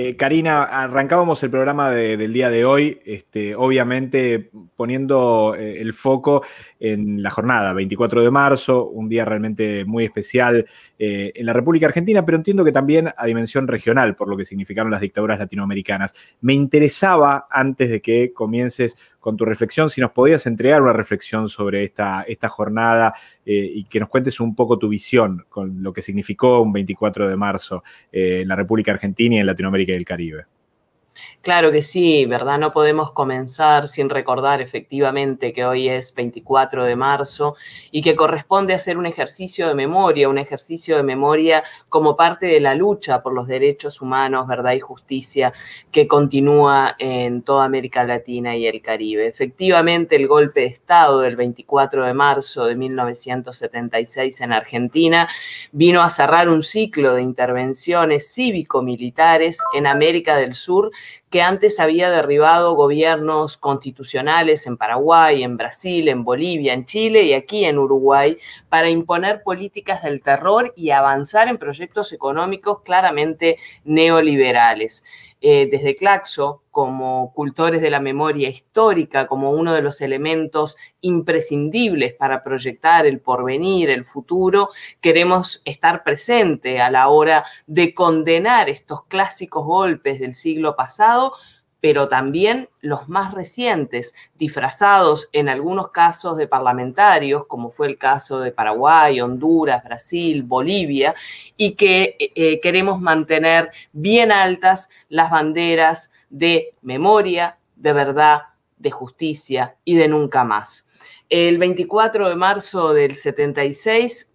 Eh, Karina, arrancábamos el programa del día de hoy, este, obviamente poniendo eh, el foco en la jornada, 24 de marzo, un día realmente muy especial eh, en la República Argentina, pero entiendo que también a dimensión regional, por lo que significaron las dictaduras latinoamericanas. Me interesaba, antes de que comiences con tu reflexión. Si nos podías entregar una reflexión sobre esta, esta jornada eh, y que nos cuentes un poco tu visión con lo que significó un 24 de marzo eh, en la República Argentina y en Latinoamérica y el Caribe. Claro que sí, ¿verdad? No podemos comenzar sin recordar efectivamente que hoy es 24 de marzo y que corresponde hacer un ejercicio de memoria, un ejercicio de memoria como parte de la lucha por los derechos humanos, verdad y justicia que continúa en toda América Latina y el Caribe. Efectivamente, el golpe de Estado del 24 de marzo de 1976 en Argentina vino a cerrar un ciclo de intervenciones cívico-militares en América del Sur que antes había derribado gobiernos constitucionales en Paraguay, en Brasil, en Bolivia, en Chile y aquí en Uruguay, para imponer políticas del terror y avanzar en proyectos económicos claramente neoliberales. Eh, desde Claxo como cultores de la memoria histórica, como uno de los elementos imprescindibles para proyectar el porvenir, el futuro, queremos estar presente a la hora de condenar estos clásicos golpes del siglo pasado, pero también los más recientes, disfrazados en algunos casos de parlamentarios, como fue el caso de Paraguay, Honduras, Brasil, Bolivia, y que eh, eh, queremos mantener bien altas las banderas de memoria, de verdad, de justicia y de nunca más. El 24 de marzo del 76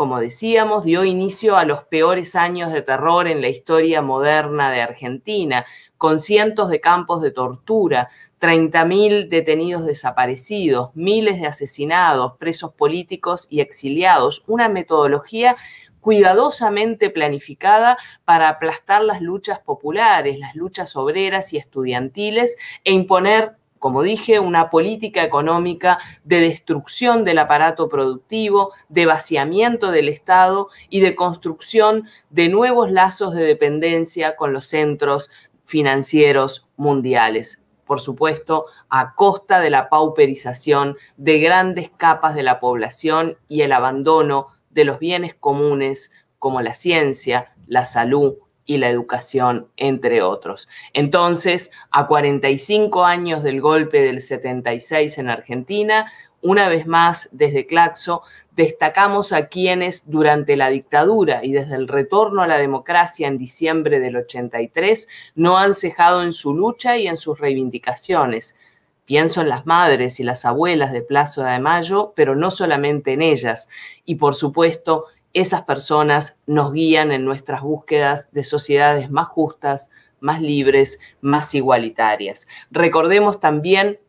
como decíamos, dio inicio a los peores años de terror en la historia moderna de Argentina, con cientos de campos de tortura, 30.000 detenidos desaparecidos, miles de asesinados, presos políticos y exiliados, una metodología cuidadosamente planificada para aplastar las luchas populares, las luchas obreras y estudiantiles e imponer como dije, una política económica de destrucción del aparato productivo, de vaciamiento del Estado y de construcción de nuevos lazos de dependencia con los centros financieros mundiales por supuesto, a costa de la pauperización de grandes capas de la población y el abandono de los bienes comunes como la ciencia, la salud, y la educación, entre otros. Entonces, a 45 años del golpe del 76 en Argentina, una vez más desde Claxo, destacamos a quienes durante la dictadura y desde el retorno a la democracia en diciembre del 83 no han cejado en su lucha y en sus reivindicaciones. Pienso en las madres y las abuelas de Plaza de Mayo, pero no solamente en ellas, y por supuesto esas personas nos guían en nuestras búsquedas de sociedades más justas, más libres, más igualitarias. Recordemos también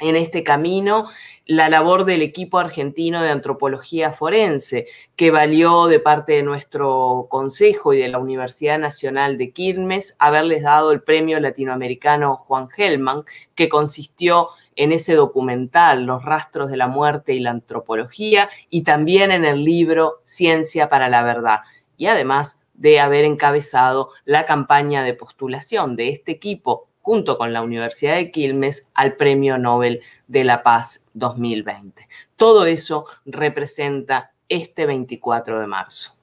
en este camino la labor del equipo argentino de antropología forense, que valió de parte de nuestro consejo y de la Universidad Nacional de Quilmes haberles dado el premio latinoamericano Juan Gelman, que consistió en ese documental, Los rastros de la muerte y la antropología, y también en el libro Ciencia para la Verdad. Y además de haber encabezado la campaña de postulación de este equipo junto con la Universidad de Quilmes al Premio Nobel de la Paz 2020. Todo eso representa este 24 de marzo.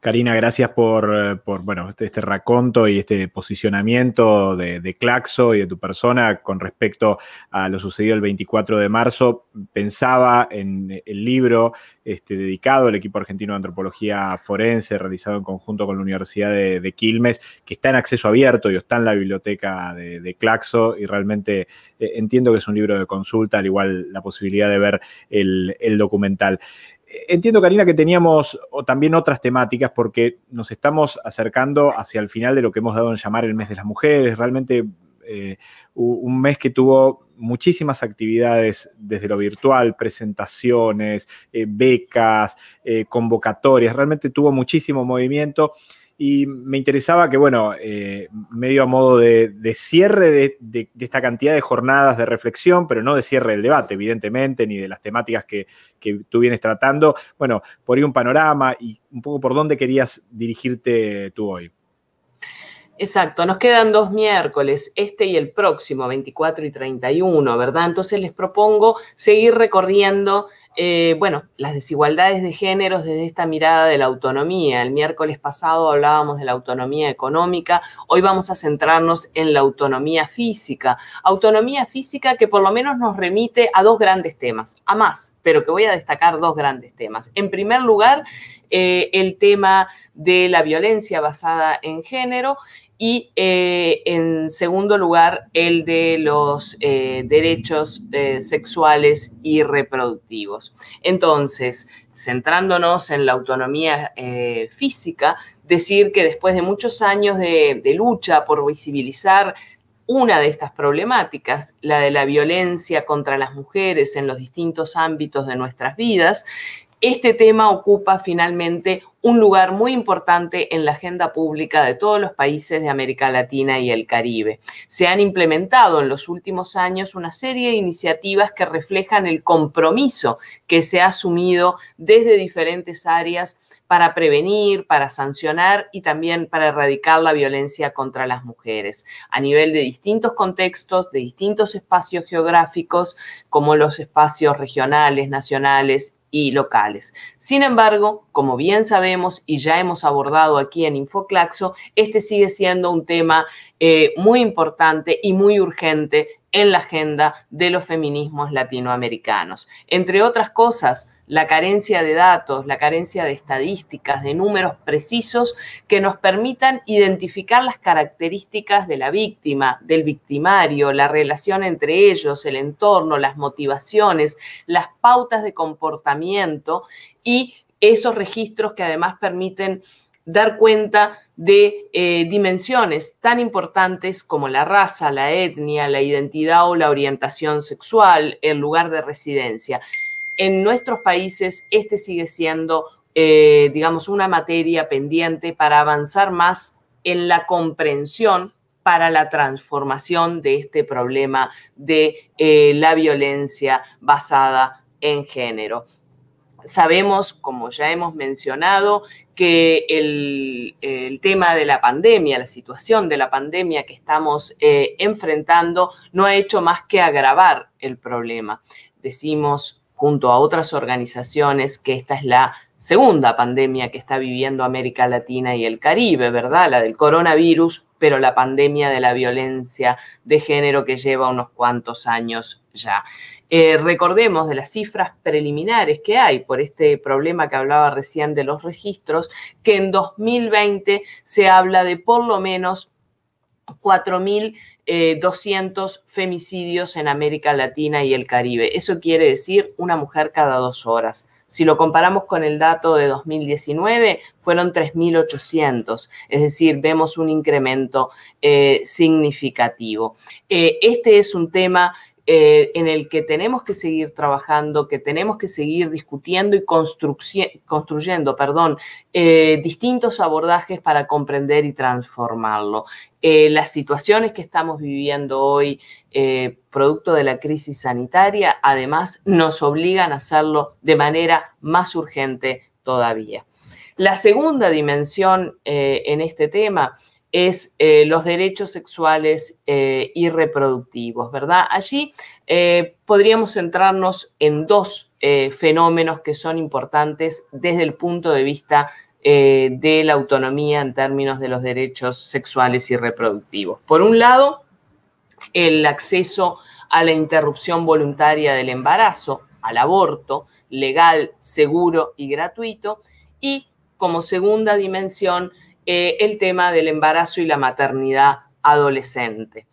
Karina, gracias por, eh, bueno, este, este, raconto y este posicionamiento de, Claxo y de tu persona con respecto a lo sucedido el 24 de marzo. Pensaba en el libro este, dedicado al equipo argentino de antropología forense, realizado en conjunto con la Universidad de, Quilmes, que está en acceso abierto y está en la biblioteca de, Claxo. Y realmente eh, entiendo que es un libro de consulta, al igual la posibilidad de ver el documental entiendo, Karina, que teníamos también otras temáticas porque nos estamos acercando hacia el final de lo que hemos dado en llamar el mes de las mujeres. Realmente eh, un mes que tuvo muchísimas actividades desde lo virtual, presentaciones, eh, becas, eh, convocatorias, realmente tuvo muchísimo movimiento. Y me interesaba que, bueno, eh, medio a modo de, cierre de, esta cantidad de jornadas de reflexión, pero no de cierre del debate, evidentemente, ni de las temáticas que, que tú vienes tratando. Bueno, por ahí un panorama y un poco por dónde querías dirigirte tú hoy. Exacto, nos quedan dos miércoles, este y el próximo, 24 y 31, ¿verdad? Entonces les propongo seguir recorriendo eh, bueno, las desigualdades de género desde esta mirada de la autonomía. El miércoles pasado hablábamos de la autonomía económica, hoy vamos a centrarnos en la autonomía física. Autonomía física que por lo menos nos remite a dos grandes temas, a más, pero que voy a destacar dos grandes temas. En primer lugar, eh, el tema de la violencia basada en género y eh, en segundo lugar el de los eh, derechos eh, sexuales y reproductivos. Entonces, centrándonos en la autonomía física, decir que después de muchos años de, de lucha por visibilizar una de estas problemáticas, la de la violencia contra las mujeres en los distintos ámbitos de nuestras vidas, este tema ocupa finalmente un lugar muy importante en la agenda pública de todos los países de América Latina y el Caribe. Se han implementado en los últimos años una serie de iniciativas que reflejan el compromiso que se ha asumido desde diferentes áreas para prevenir, para sancionar y también para erradicar la violencia contra las mujeres a nivel de distintos contextos, de distintos espacios geográficos, como los espacios regionales, nacionales y locales. Sin embargo, como bien sabemos y ya hemos abordado aquí en Infoclaxo, este sigue siendo un tema eh, muy importante y muy urgente en la agenda de los feminismos latinoamericanos. Entre otras cosas, la carencia de datos, la carencia de estadísticas, de números precisos que nos permitan identificar las características de la víctima, del victimario, la relación entre ellos, el entorno, las motivaciones, las pautas de comportamiento y esos registros que además permiten dar cuenta de eh, dimensiones tan importantes como la raza, la etnia, la identidad o la orientación sexual, el lugar de residencia. En nuestros países este sigue siendo, eh, digamos, una materia pendiente para avanzar más en la comprensión para la transformación de este problema de eh, la violencia basada en género. Sabemos, como ya hemos mencionado, que el, tema de la pandemia, la situación de la pandemia que estamos eh, enfrentando, no ha hecho más que agravar el problema. Decimos, junto a otras organizaciones, que esta es la segunda pandemia que está viviendo América Latina y el Caribe, ¿verdad? La del coronavirus, pero la pandemia de la violencia de género que lleva unos cuantos años ya. Eh, recordemos de las cifras preliminares que hay por este problema que hablaba recién de los registros, que en 2020 se habla de por lo menos 4.200 eh, femicidios en América Latina y el Caribe. Eso quiere decir una mujer cada dos horas. Si lo comparamos con el dato de 2019, fueron 3.800, es decir, vemos un incremento eh, significativo. este es un tema eh, en el que tenemos que seguir trabajando, que tenemos que seguir discutiendo y construyendo perdón, eh, distintos abordajes para comprender y transformarlo. Eh, las situaciones que estamos viviendo hoy, producto de la crisis sanitaria, además nos obligan a hacerlo de manera más urgente todavía. La segunda dimensión en este tema es eh, los derechos sexuales eh, y reproductivos, ¿verdad? Allí eh, podríamos centrarnos en dos fenómenos que son importantes desde el punto de vista de la autonomía en términos de los derechos sexuales y reproductivos. Por un lado, el acceso a la interrupción voluntaria del embarazo, al aborto, legal, seguro y gratuito, y como segunda dimensión, eh, el tema del embarazo y la maternidad adolescente.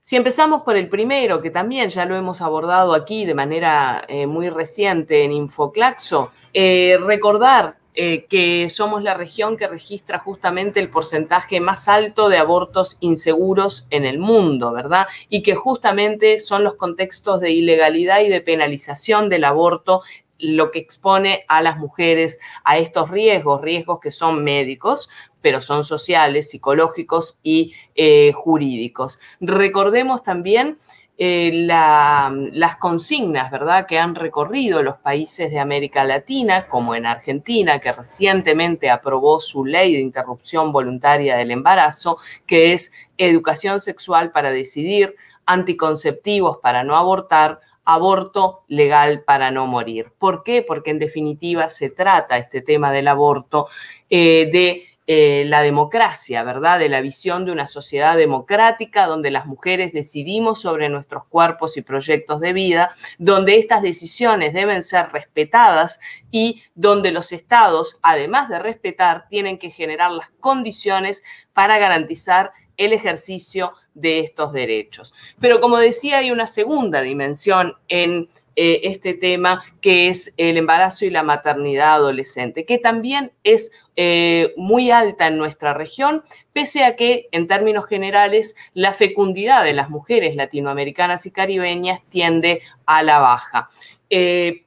Si empezamos por el primero, que también ya lo hemos abordado aquí de manera eh, muy reciente en Infoclaxo, eh, recordar que somos la región que registra justamente el porcentaje más alto de abortos inseguros en el mundo, ¿verdad? Y que justamente son los contextos de ilegalidad y de penalización del aborto lo que expone a las mujeres a estos riesgos, riesgos que son médicos, pero son sociales, psicológicos y eh, jurídicos. Recordemos también eh, las consignas, ¿verdad?, que han recorrido los países de América Latina, como en Argentina, que recientemente aprobó su ley de interrupción voluntaria del embarazo, que es educación sexual para decidir, anticonceptivos para no abortar, aborto legal para no morir. ¿Por qué? Porque en definitiva se trata este tema del aborto eh, de eh, la democracia, ¿verdad? De la visión de una sociedad democrática donde las mujeres decidimos sobre nuestros cuerpos y proyectos de vida, donde estas decisiones deben ser respetadas y donde los estados, además de respetar, tienen que generar las condiciones para garantizar el ejercicio de estos derechos. Pero como decía, hay una segunda dimensión en eh, este tema que es el embarazo y la maternidad adolescente, que también es eh, muy alta en nuestra región, pese a que, en términos generales, la fecundidad de las mujeres latinoamericanas y caribeñas tiende a la baja. Eh,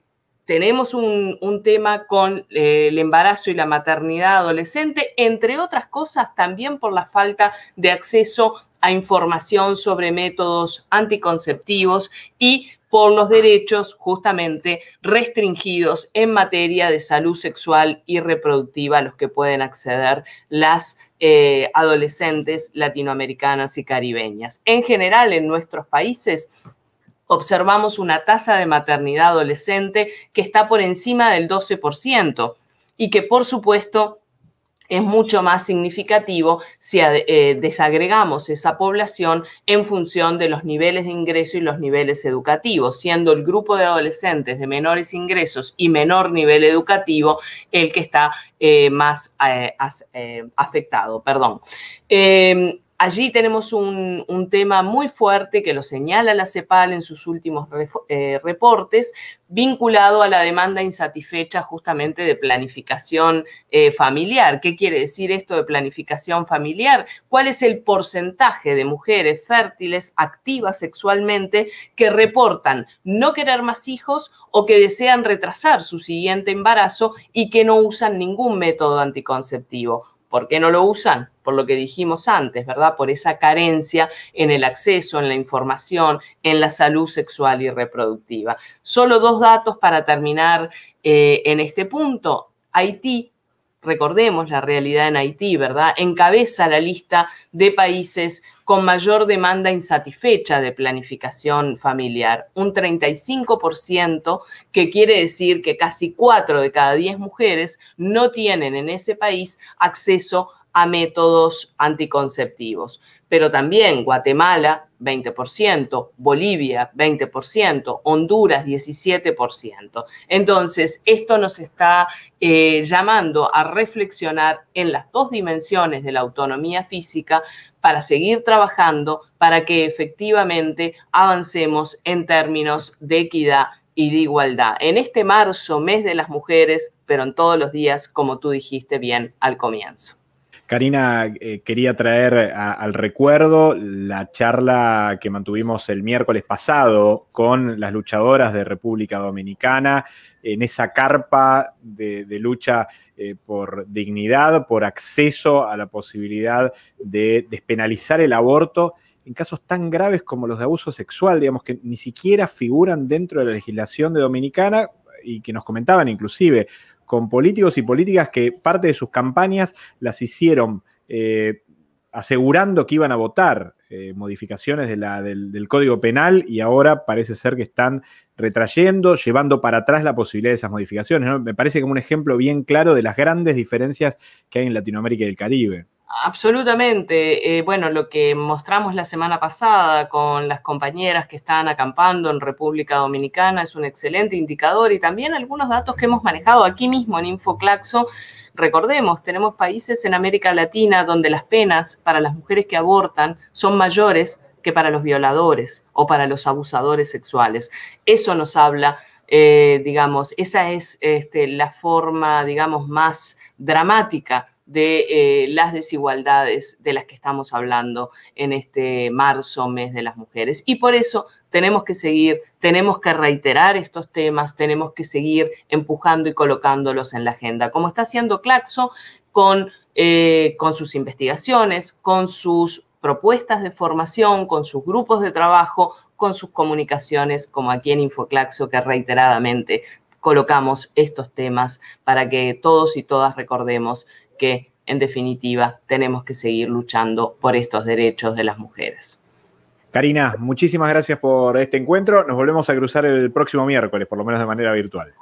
tenemos un, tema con eh, el embarazo y la maternidad adolescente, entre otras cosas también por la falta de acceso a información sobre métodos anticonceptivos y por los derechos justamente restringidos en materia de salud sexual y reproductiva a los que pueden acceder las eh, adolescentes latinoamericanas y caribeñas. En general, en nuestros países, observamos una tasa de maternidad adolescente que está por encima del 12% y que por supuesto es mucho más significativo si eh, desagregamos esa población en función de los niveles de ingreso y los niveles educativos, siendo el grupo de adolescentes de menores ingresos y menor nivel educativo el que está eh, más eh, afectado. Perdón. Allí tenemos un, tema muy fuerte que lo señala la CEPAL en sus últimos eh, reportes, vinculado a la demanda insatisfecha justamente de planificación eh, familiar. ¿Qué quiere decir esto de planificación familiar? ¿Cuál es el porcentaje de mujeres fértiles, activas sexualmente, que reportan no querer más hijos o que desean retrasar su siguiente embarazo y que no usan ningún método anticonceptivo? ¿Por qué no lo usan? Por lo que dijimos antes, ¿verdad? Por esa carencia en el acceso, en la información, en la salud sexual y reproductiva. Solo dos datos para terminar eh, en este punto. Haití recordemos la realidad en Haití, ¿verdad? Encabeza la lista de países con mayor demanda insatisfecha de planificación familiar, un 35%, que quiere decir que casi 4 de cada 10 mujeres no tienen en ese país acceso a métodos anticonceptivos. Pero también Guatemala, 20%, Bolivia, 20%, Honduras, 17%. Entonces, esto nos está eh, llamando a reflexionar en las dos dimensiones de la autonomía física para seguir trabajando para que efectivamente avancemos en términos de equidad y de igualdad. En este marzo, mes de las mujeres, pero en todos los días, como tú dijiste bien al comienzo. Karina, eh, quería traer al recuerdo la charla que mantuvimos el miércoles pasado con las luchadoras de República Dominicana en esa carpa de, lucha eh, por dignidad, por acceso a la posibilidad de despenalizar el aborto en casos tan graves como los de abuso sexual, digamos que ni siquiera figuran dentro de la legislación de Dominicana y que nos comentaban inclusive, con políticos y políticas que parte de sus campañas las hicieron eh, asegurando que iban a votar eh, modificaciones de la, del, Código Penal y ahora parece ser que están retrayendo, llevando para atrás la posibilidad de esas modificaciones. Me parece como un ejemplo bien claro de las grandes diferencias que hay en Latinoamérica y el Caribe. Absolutamente. Eh, bueno, lo que mostramos la semana pasada con las compañeras que están acampando en República Dominicana es un excelente indicador y también algunos datos que hemos manejado aquí mismo en InfoClaxo. Recordemos, tenemos países en América Latina donde las penas para las mujeres que abortan son mayores que para los violadores o para los abusadores sexuales. Eso nos habla eh, digamos, esa es este, la forma, digamos, más dramática de eh, las desigualdades de las que estamos hablando en este marzo, mes de las mujeres. Y por eso tenemos que seguir, tenemos que reiterar estos temas, tenemos que seguir empujando y colocándolos en la agenda, como está haciendo Claxo con, eh, con sus investigaciones, con sus propuestas de formación, con sus grupos de trabajo, con sus comunicaciones, como aquí en Infoclaxo, que reiteradamente colocamos estos temas para que todos y todas recordemos que en definitiva tenemos que seguir luchando por estos derechos de las mujeres. Karina, muchísimas gracias por este encuentro. Nos volvemos a cruzar el próximo miércoles, por lo menos de manera virtual.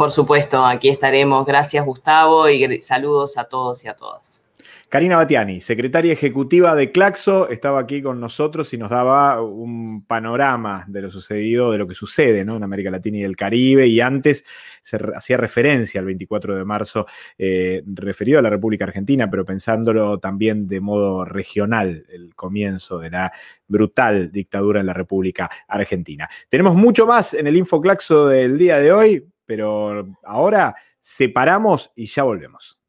Por supuesto, aquí estaremos. Gracias, Gustavo, y saludos a todos y a todas. Karina Batiani, secretaria ejecutiva de Claxo, estaba aquí con nosotros y nos daba un panorama de lo sucedido, de lo que sucede en América Latina y el Caribe. Y antes se hacía referencia al 24 de marzo, eh, referido a la República Argentina, pero pensándolo también de modo regional, el comienzo de la brutal dictadura en la República Argentina. Tenemos mucho más en el Info Claxo del día de hoy. Pero ahora separamos y ya volvemos.